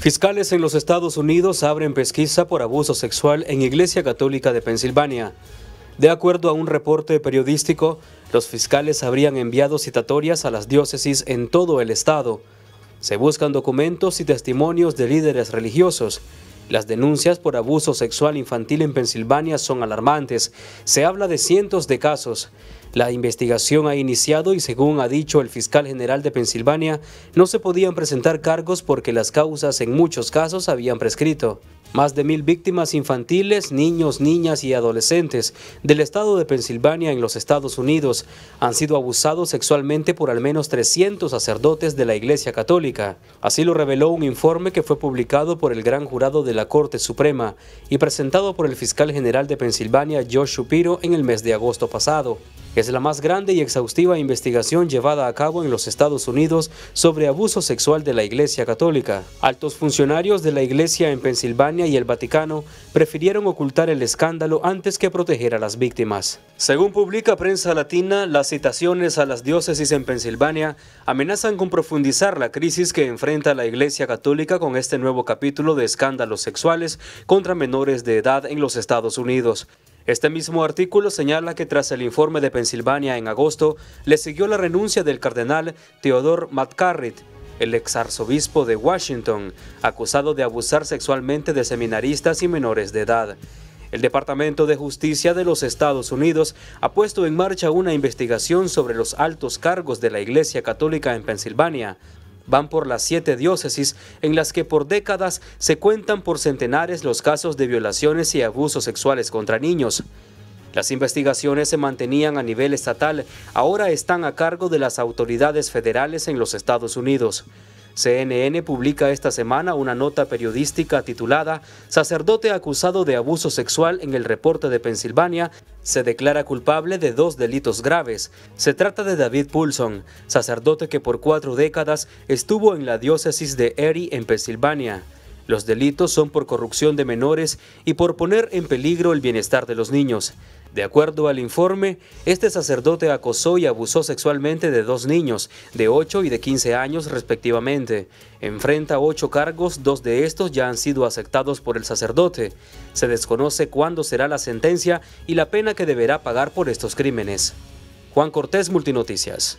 Fiscales en los Estados Unidos abren pesquisa por abuso sexual en Iglesia Católica de Pensilvania. De acuerdo a un reporte periodístico, los fiscales habrían enviado citatorias a las diócesis en todo el estado. Se buscan documentos y testimonios de líderes religiosos. Las denuncias por abuso sexual infantil en Pensilvania son alarmantes. Se habla de cientos de casos. La investigación ha iniciado y según ha dicho el fiscal general de Pensilvania, no se podían presentar cargos porque las causas en muchos casos habían prescrito. Más de mil víctimas infantiles, niños, niñas y adolescentes del estado de Pensilvania en los Estados Unidos han sido abusados sexualmente por al menos 300 sacerdotes de la Iglesia Católica. Así lo reveló un informe que fue publicado por el Gran Jurado de la Corte Suprema y presentado por el fiscal general de Pensilvania, Josh Shapiro, en el mes de agosto pasado. Es la más grande y exhaustiva investigación llevada a cabo en los Estados Unidos sobre abuso sexual de la Iglesia Católica. Altos funcionarios de la Iglesia en Pensilvania y el Vaticano prefirieron ocultar el escándalo antes que proteger a las víctimas. Según publica Prensa Latina, las citaciones a las diócesis en Pensilvania amenazan con profundizar la crisis que enfrenta la Iglesia Católica con este nuevo capítulo de escándalos sexuales contra menores de edad en los Estados Unidos. Este mismo artículo señala que tras el informe de Pensilvania en agosto, le siguió la renuncia del cardenal Theodore McCarrick, el ex arzobispo de Washington, acusado de abusar sexualmente de seminaristas y menores de edad. El Departamento de Justicia de los Estados Unidos ha puesto en marcha una investigación sobre los altos cargos de la Iglesia Católica en Pensilvania van por las siete diócesis en las que por décadas se cuentan por centenares los casos de violaciones y abusos sexuales contra niños. Las investigaciones se mantenían a nivel estatal, ahora están a cargo de las autoridades federales en los Estados Unidos. CNN publica esta semana una nota periodística titulada Sacerdote acusado de abuso sexual en el reporte de Pensilvania se declara culpable de dos delitos graves. Se trata de David Poulson, sacerdote que por cuatro décadas estuvo en la diócesis de Erie en Pensilvania. Los delitos son por corrupción de menores y por poner en peligro el bienestar de los niños. De acuerdo al informe, este sacerdote acosó y abusó sexualmente de dos niños, de 8 y de 15 años respectivamente. Enfrenta ocho cargos, dos de estos ya han sido aceptados por el sacerdote. Se desconoce cuándo será la sentencia y la pena que deberá pagar por estos crímenes. Juan Cortés, Multinoticias.